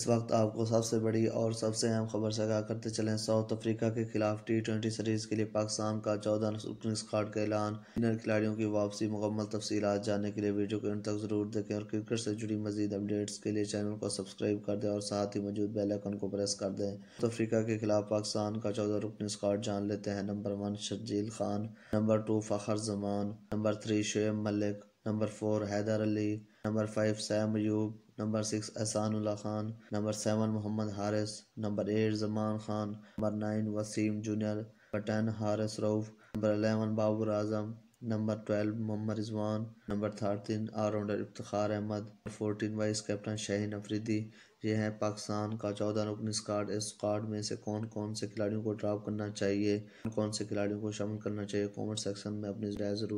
इस वक्त आपको सबसे बड़ी और सबसे अहम खबर से करते चलें साउथ अफ्रीका के खिलाफ टी ट्वेंटी सीरीज के लिए पाकिस्तान का चौदह ओपनिंग स्कॉट का ऐलान इनर खिलाड़ियों की वापसी मुकम्मल तफसी जानने के लिए वीडियो को इन तक जरूर देखें और क्रिकेट से जुड़ी मजीद अपडेट्स के लिए चैनल को सब्सक्राइब कर दें और साथ ही मौजूद बेलकन को प्रेस कर दें साउथ अफ्रीका के खिलाफ पाकिस्तान का चौदह ओपनिंग स्क्वाड जान लेते हैं number one Sharjeel Khan number two Fakhar Zaman number three Shoaib Malik number four Haider Ali number five Saim Ayub number six Ehsanullah Khan number seven Mohammad Haris number eight Zaman Khan number nine Wasim junior number ten Haris Rauf number eleven Babar Azam number twelve Mohammad Rizwan number thirteen all rounder Iftikhar Ahmed fourteen vice captain Shaheen Afridi ये हैं पाकिस्तान का चौदह रुकन squad इस squad में से कौन कौन से खिलाड़ियों को ड्रॉप करना चाहिए कौन से खिलाड़ियों को शामिल करना चाहिए कमेंट सेक्शन में अपनी राय जरूर